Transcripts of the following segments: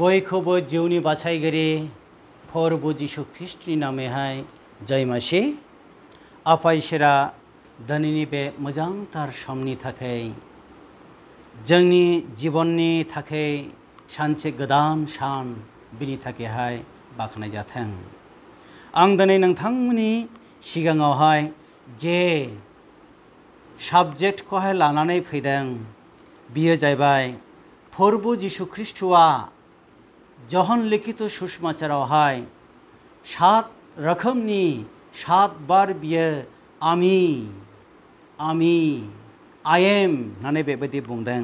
বই খবর জিউনি বাছাই গেরে ফরব যিশু খ্রিস্টি নামে হায় জয়মাসে আপাইসেরা ধনিনিবে মোজাং তার সামনি থাকে जोंनि जिबननि थाखाय सानसे गोदान सान बिनि थाखायहाय बाख्नायजाथों आं दिनै नोंथांमोननि सिगाङावहाय जे साबजेक्टखौहाय लानानै फैदों बियो जाहैबाय फोरबु जिशु ख्रिस्ट'आ যখন লিখিত সুষমাচারাও হয় সাত রকমনি সাতবার বিয়ে আমি আমি आइएम होननानै बेबायदि बुंदों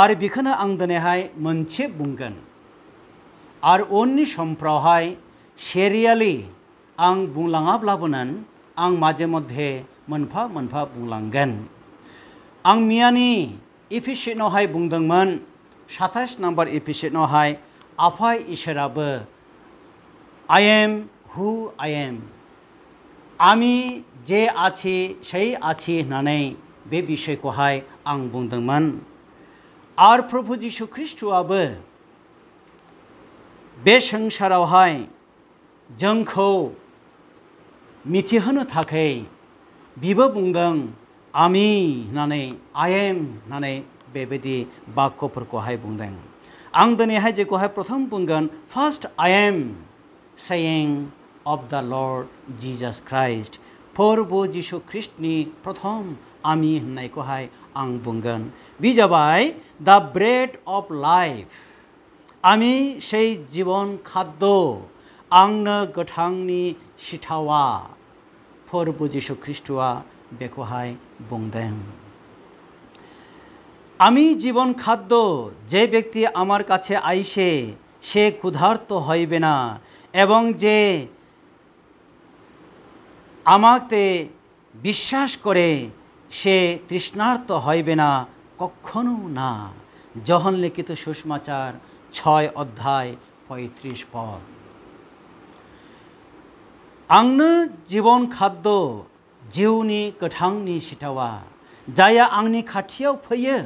आरो बेखौनो आं दिनैहाय मोनसे बुंगोन आरो उननि समफ्रावहाय सेरियालि आं बुंलाङाब्लाबोनोन आं माजे मध्य मोनफा मोनफा बुंलांगोन आं मियानि एफिसियनावहाय बुंदोंमोन সাতাশ নাম্বার এপিসোডাवहाय आफा इसोराबो I am who I am আমি যে আছি সেই আছি होननानै बे बिषयखौहाय आं बुंदोंमोन आरो प्रभु जिशु ख्रिस्ट'आबो बे संसारावहाय जोंखौ मिथिहोनो थाखाय बिबो बुंदों आमि होननानै आइ एम होननानै बेबायदि बाक्यफोरखौहाय बुंदों आं दिनैहाय जेखौहाय प्रथम बुंगोन first I am saying of the lord Jesus Christ फोरबो जिसु ख्रिस्टनि प्रथम आमि होननायखौहाय आं बुंगोन बे जाबाय द ब्रेड अफ लाइफ आमि सेै जिबन खाद्य आंनो गोथांनि सिथावा फोरबो जिसु ख्रिस्ट'आ बेखौहाय बुंदों আমি জীবন খাদ্য যে ব্যক্তি আমার কাছে আইসে সে ক্ষুধার্ত হইবে না এবং যে আমাকে বিশ্বাস করে সে তৃষ্ণার্ত হইবে না কখনো না যখন লিখিত সুষমাচার ছয় অধ্যায় পঁয়ত্রিশ পদ আংন জীবন খাদ্য জিউনি কঠাংনি সিটাওয়া যাইয়া আংনি খাঠিয়াও ফইয়া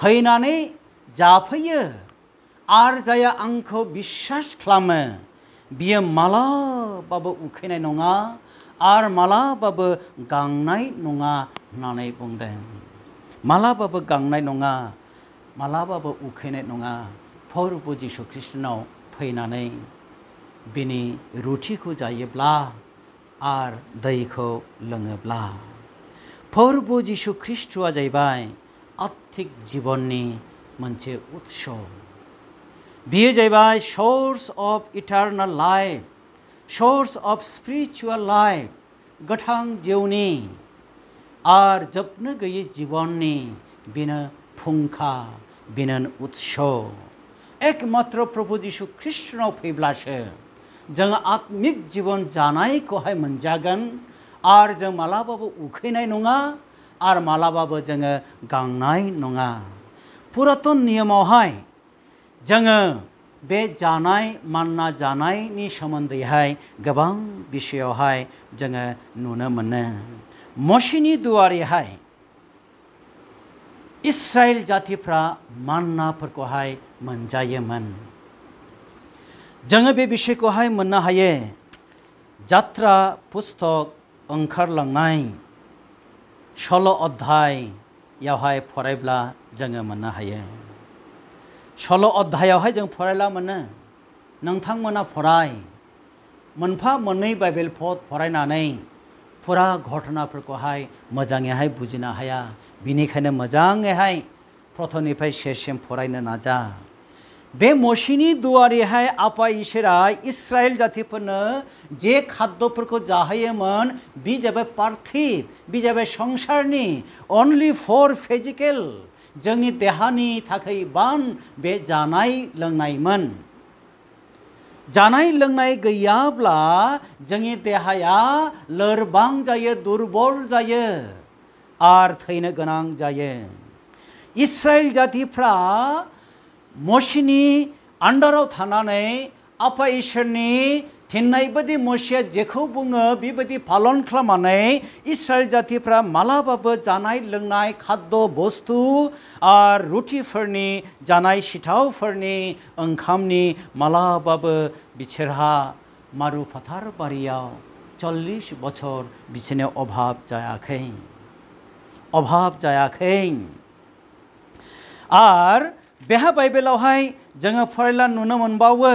फैनाने जाफैयो आर जाया आंखौ बिसास खालामो बियो मालाबाबो उखैनाय नङा आर मालाबाबो गांनाय नङा होननानै बुंदों मालाबाबो गांनाय नङा मालाबाबो उखैनाय नङा प्रभु जिशु कृष्णनाव फैनानै बिनि रुटिखौ जायोब्ला आर दैखौ लोङोब्ला प्रभु जिशु ख्रिस्ट'आ जाहैबाय আত্মিক জীবনে মঞ্চে উৎস বিয়ে যাইবায় source of eternal life source of spiritual life গঠাং জেউনি আর জপনো গিয়ে জীবননি বিন ফুঙ্খা বিন উৎস একমাত্র প্রভু যীশু কৃষ্ণ ফেবলাসে फैब्लासो जों आत्मिक जीवन जानायखौहाय मोनजागोन आरो जों मालाबाबो उखैनाय नङा आरो मालाबाबो जोङो गांनाय नङा पुरातन नियमावहाय जोङो बे जानाय मानना जानायनि सोमोन्दैहाय गोबां बिषयावहाय जोङो नुनो मोनो मसिनि दुवारैहाय इस्राइल जातिफ्रा मान्नाफोरखौहाय मोनजायोमोन जोङो बे बिषयखौहाय मोननो हायो जात्रा पुस्तक ओंखारलांनाय सल' अध्यायावहाय फरायब्ला जोङो मोननो हायो सल' अध्यायावहाय जों फरायला मोनो नोंथांमोना फराय मोनफा मोननै बाइबेल पद फरायनानै फुरा घटनाफोरखौहाय मोजाङैहाय बुजिनो हाया बिनिखायनो मोजाङैहाय प्रथमनिफ्राय सेसिम फरायनो नाजा बे मसिनि दुवारैहाय आफा इसोरा इसराइल जातिफोरनो जे खाद्यफोरखौ जाहोयोमोन बे जाबाय पार्थिब बे जाबाय संसारनि अनलि फर फिजिकेल जोंनि देहानि थाखाय बान बे जानाय लोंनायमोन जानाय लोंनाय गैयाब्ला जोंनि देहाया लोरबां जायो दुरबल जायो आरो थैनो गोनां जायो इसराइल जातिफ्रा मोसिनि आन्डाराव थानानै आफा इसोरनि थिननाय बायदि मसिया जेखौ बुङो बेबायदि पालन खालामनानै इसराइल जातिफ्रा मालाबाबो जानाय लोंनाय खाद्य बस्तु आरो रुटिफोरनि जानाय सिथावफोरनि ओंखामनि मालाबाबो बिसोरहा मारु फोथार बारियाव চল্লিশ বছর বিছনে অভাব যায়াখেই অভাব যায়াখেই আর बेहा बाइबेलावहाय जोङो फरायला नुनो मोनबावो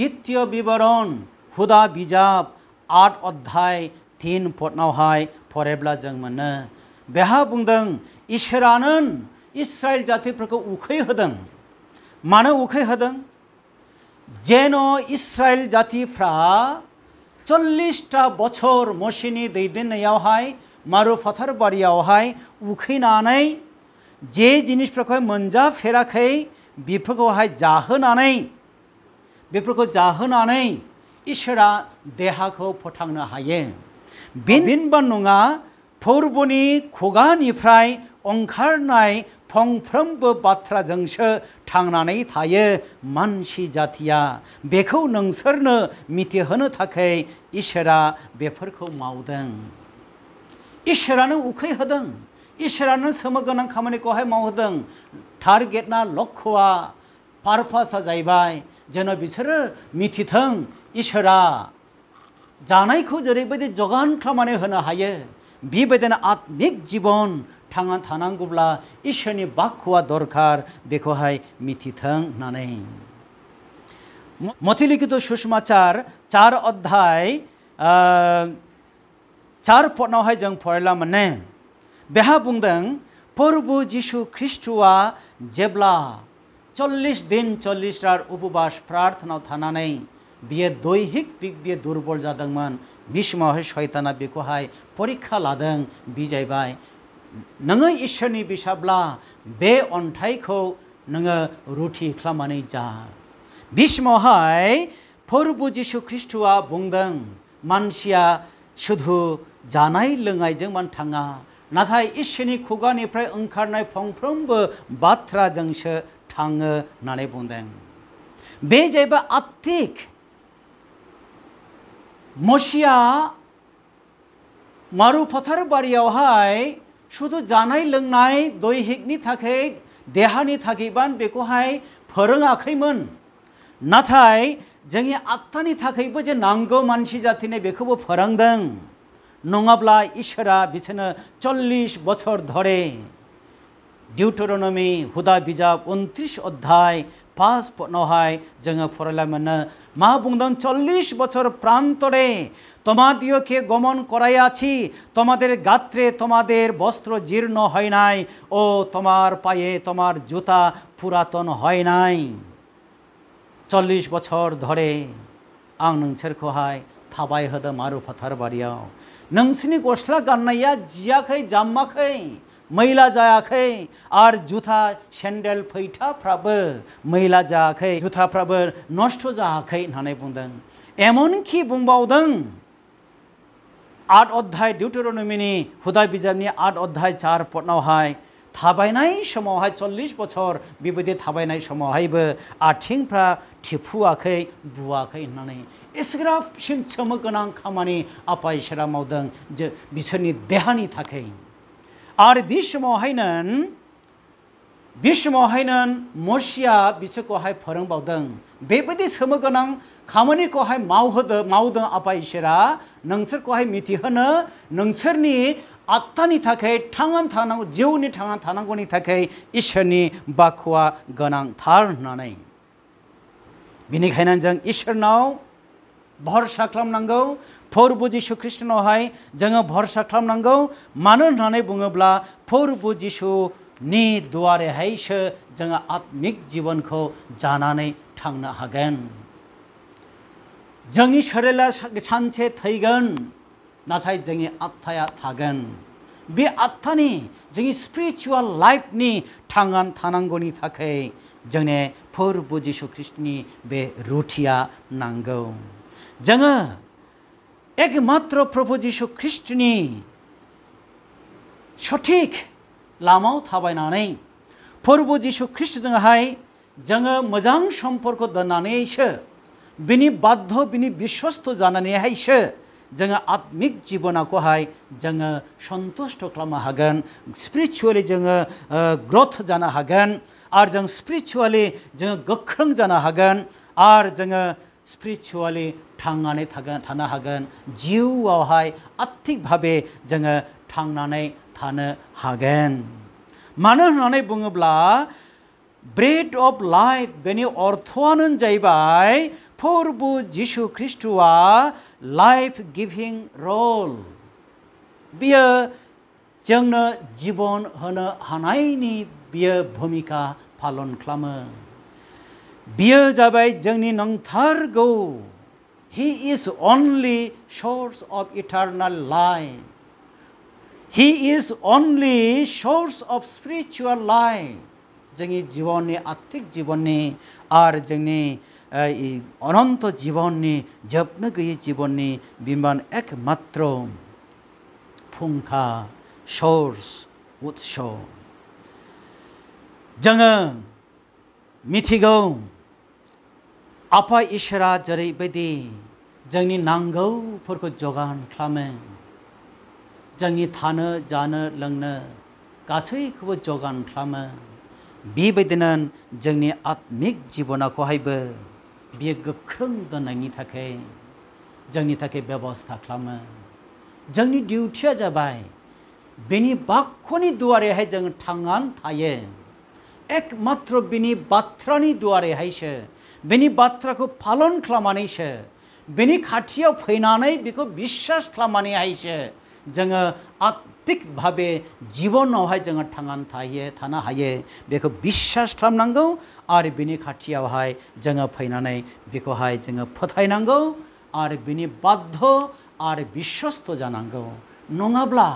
द्वितीय बिबरन हुदा बिजाब आठ अध्याय तिन पटनावहाय फरायब्ला जों मोनो बेहा बुंदों इसोरानो इस्राइल जातिफोरखौ उखैहोदों मानो उखैहोदों जेन' इसराइल जातिफ्रा চল্লিশটা বছর মসিनि दैदेननायावहाय मारु मारुफाथारबारियावहाय उखैनानै जे जिनिसफोरखौहाय मोनजाफेराखै बेफोरखौहाय जाहोनानै बेफोरखौ जाहोनानै इसोरा देहाखौ फोथांनो हायो बिनबा नङा पौर्बनि खुगानिफ्राय ओंखारनाय फंफ्रोमबो बाथ्राजोंसो थांनानै थायो मानसि जातिया बेखौ नोंसोरनो मिथिहोनो थाखाय इसोरा बेफोरखौ मावदों इसोरानो उखैहोदों इसोरानो सोमोगोनां खामानिखौहाय मावहोदों टार्गेटना लक्ष्यआ पारपासा जाहैबाय जेन' बिसोरो मिथिथों इसोरा जानायखौ जेरैबायदि जगान खालामनानै होनो हायो बेबायदिनो आत्मिक जिबन थांना थानांगौब्ला इसोरनि बाख्यआ दरखार बेखौहाय मिथिथों होननानै মতিলিখিত সুষমাচার চার অধ্যায় চার পটনাवहाय जों फरायला मोनो বেহা 붕등 প্রভু যীশু খ্রিস্টুয়া জেবলা চল্লিশ দিন চল্লিশ রার উপবাস প্রার্থনা থানা নেই বিয়ে দৈহিক দিক দিয়ে দুর্বল যাদমান বিষ্ম শৈতানা শয়তানা পরীক্ষা লাদং বিজয় नोङो इसोरनि बिसाब्ला बे अन्थाइखौ नोङो रुथि खालामनानै जा বিষ্মহাই समावहाय फोरबु খ্রিস্টুয়া ख्रिस्ट'आ बुंदों मानसिया सुधु जानाय लोंनायजों मान थाङा नाथाय इसोरनि खुगानिफ्राय ओंखारनाय फंफ्रोमबो बाथ्राजोंसो थाङो होननानै बुंदों बे जाहैबाय आत्मिक मसिया मारुफथार बारियावहाय শুধু जानाय लोंनाय दैहिकनि थाखाय देहानि थाखायबान बेखौहाय फोरोङाखैमोन नाथाय जोंनि आत्मानि थाखायबो जे नांगौ मानसि जाथिनो बेखौबो फोरोंदों नङाब्ला इसोरा बिसोरनो চল্লিশ বছর ধরে ডিউটোরনমি হুদা বিजाब উনত্রিশ অধ্যায় পাঁচ নহায় जोङो फरायला মানে মা বুंदों চল্লিশ বছর প্রান্তরে তোমাদিওকে গমন করাই আছি তোমাদের গাত্রে তোমাদের বস্ত্র জীর্ণ হয় নাই ও তোমার পায়ে তোমার জুতা পুরাতন হয় নাই চল্লিশ বছর ধরে আং থাবাই नोंसोरखौहाय थाबायहोदों मारुफाथार বাড়িয়াও नोंसिनि गस्ला गाननाया जियाखै जामाखै मैला जायाखै आरो जुथा सेन्डेल फैथाफ्राबो मैला जायाखै जुथाफ्राबो नस्थ' जायाखै होननानै बुंदों एमनखि बुंबावदों आठ अध्याय डिउटरनमिनि हुदा बिजाबनि आठ अध्याय चार पटनावहाय थाबायनाय समावहाय चल्लिस बছর बेबायदि थाबायनाय समावहायबो आथिंफ्रा थिफुवाखै बुवाखै होननानै 에스그라 신처먹거나 가만히 아빠의 시라모든 이제 미천이 대한이 타케인 আর বিষ্মো হাইনন বিষ্মো হাইনন মসিয়া বিশ্বকোহাই ফরংবাউদং बेबायदि सोमो गोनां खामानिखौहाय मावहोदो मावदों आफा इसोरा नोंसोरखौहाय मिथिहोनो नोंसोरनि आत्मानि थाखाय थांनानै थानांगौ जिउनि थांनानै थानांगौनि थाखाय इसोरनि बाखुआ गोनांथार होननानै बेनिखायनो जों इसोरनाव भरसा खालामनांगौ फोरबु जिशु खृष्टनावहाय जोङो भरसा खालामनांगौ मानो होननानै बुङोब्ला फोरबु जिशुनि दुवारैहायसो जोङो आत्मिक जिबनखौ जानानै थांनो हागोन जोंनि सोलेरा सानसे थैगोन नाथाय जोंनि आत्माया थागोन बे आत्मानि जोंनि स्पिरिचुवेल लाइफनि थांनानै थानांगौनि थाखाय जोंनो फोरबु जिशु खृष्टनि बे रुथिया नांगौ жаңа একমাত্র প্রভু যীশু খ্রিস্টনি সঠিক লামাও थाबायनानै প্রভু যীশু খ্রিস্টजोंहाय जोङो मोजां सम्पर्क दोननानैसो बिनि बाध्य बिनि विश्वस्त जानानैहायसो जोङो आत्मिक जीवनखौहाय जोङो सन्तुष्ट खालामनो हागोन स्पिरिचुवेलि जोङो ग्रथ जानो हागोन आरो जों स्पिरिचुवेलि जोङो गोख्रों जानो हागोन आरो जोङो स्पिरिचुवेलि थांनानै थागोन थानो हागोन जिउआवहाय आर्थिकभाबे जोङो थांनानै थानो हागोन मानो होननानै बुङोब्ला ब्रेड अफ लाइफ बेनि अर्थआनो जाहैबाय फोरबु जिशु ख्रिस्ट'आ लाइफ गिभिं रल बियो जोंनो जिबन होनो हानायनि बियो भुमिका पालन खालामो बियो जाबाय जोंनि नांथारगौ He is only source of eternal life. He is only source of spiritual life. जोंनि जिबननि आत्मिक जिबननि आरो जोंनि अनन्त जिबननि जोबनो गैयै जिबननि बिमान एकमात्र फुंखा सोर्स उत्स जोङो मिथिगौ आफा इसोरा जेरैबायदि जोंनि नांगौफोरखौ जगान खालामो जोंनि थानो जानो लोंनो गासैखौबो जगान खालामो बेबायदिनो जोंनि आत्मिक जिबनाखौहायबो बियो गोख्रों दोननायनि थाखाय जोंनि थाखाय बेबस्था खालामो जोंनि डिउटिया जाबाय बेनि बाक्यनि दुवारैहाय जों थांनानै थायो एकमात्र बिनि बाथ्रानि दुवारैहायसो बेनि बाथ्राखौ फालन खालामनानैसो बेनि खाथियाव फैनानै बेखौ बिस्सास खालामनानैहायसो जोङो आत्तिकभाबे जिबनावहाय जोङो थांनानै थायो थानो हायो बेखौ बिस्सास खालामनांगौ आरो बिनि खाथियावहाय जोङो फैनानै बेखौहाय जोङो फोथायनांगौ आरो बिनि बाध्य आरो बिस्वस्त' जानांगौ नङाब्ला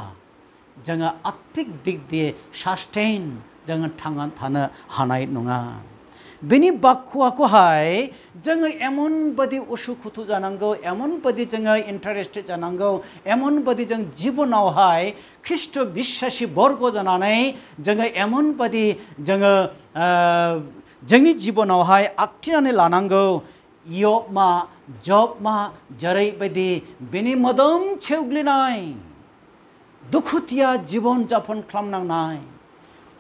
जोङो आत्तिक दिग দিয়ে सास्टेन जोङो थांनानै थानो हानाय नङा बेनि बाखुवाखौहाय जोङो एमन बादि उसुखुथु जानांगौ एमन बादि जोङो इन्टारेस्टेड जानांगौ एमन बादि जों जिबनावहाय ख्रिस्ट बिस्सासि बर्ग जानानै जोङो एमन बादि जोङो जोंनि जिबनावहाय आखिनानै लानांगौ इयब मा जब मा जेरैबायदि बेनि मोदोम सेवग्लिनाय दुखुथिया जिबन जापन खालामनांनाय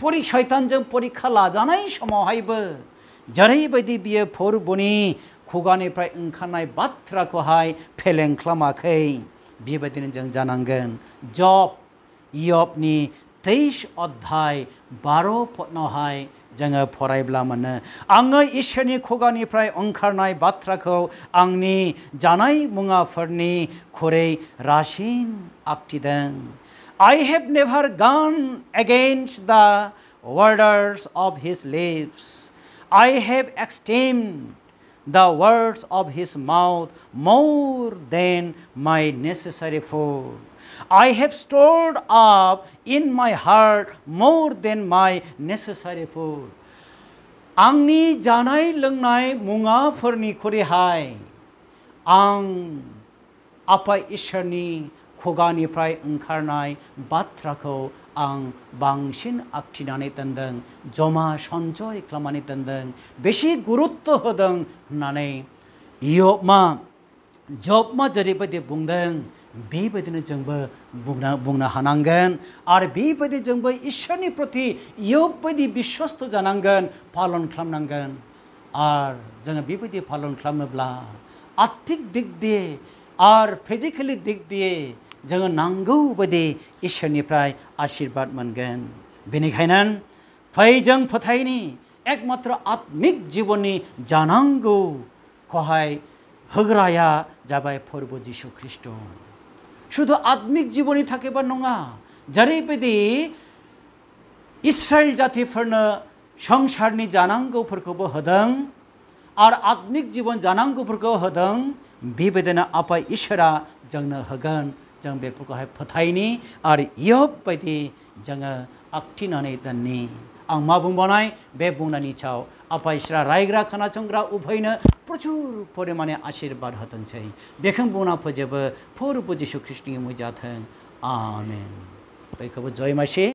परि सैतानजों परिखा लाजानाय समावहायबो जेरैबायदि बियो बनि खुगानिफ्राय ओंखारनाय बाथ्राखौहाय फेलें खालामाखै बेबायदिनो जों जानांगोन जब इयबनि तेइस अध्याय बार' पदनावहाय जोङो फरायब्ला मोनो आङो इसोरनि खुगानिफ्राय ओंखारनाय बाथ्राखौ आंनि जानाय मुवाफोरनि खुरै रासिन आखिदों I have never gone against the words of his lips I have esteemed the words of his mouth more than my necessary food. I have stored up in my heart more than my necessary food. janai lungnai आंनि जानाय लोंनाय hai. Ang apa इसोरनि खुगानिफ्राय ओंखारनाय बाथ्राखौ आं बांसिन आखिनानै दोनदों जमा सन्जय खालामनानै दोनदों बेसे गुरुत्व होदों होननानै इयबमा जबमा जेरैबायदि बुंदों बेबायदिनो जोंबो बुंना बुंनो हानांगोन आरो बेबायदि जोंबो इसोरनि प्रति इयब बायदि बिस्वस्त जानांगोन फालन खालामनांगोन आरो जोङो बेबायदि फालन खालामोब्ला आर्थिक दिग दिए आर फिजिकेलि दिग दिए जोङो नांगौ बायदि इसोरनिफ्राय आशीर्बाद मोनगोन बेनिखायनो फै जों फोथायनि एकमात्र आत्मिक जिबननि जानांगौखौहाय होग्राया जाबाय फोरबो जिशु ख्रिस्ट শুধু आत्मिक জীবনী থাকিবা নङा जेरैबायदि ইসराइल জাতিफोरनो संसारनि जानांगौफोरखौबो होदों आरो आत्मिक जिबन जानांगौफोरखौ होदों बेबायदिनो आफा इसोरा जोंनो होगोन जों बेफोरखौहाय फोथायनि आरो इयब बायदि जोङो आखिनानै दोननि आं मा बुंबावनाय बे बुंनायनि सायाव आफा इसोरा रायग्रा खोनासंग्रा उभयनो प्रचुर परिमाणे आशीर्वाद होथोंसै बेखौनो बुंना फोजोबो फोरबो जिशु खृष्टनि मुंजाथों आमेन बयखौबो जय मासे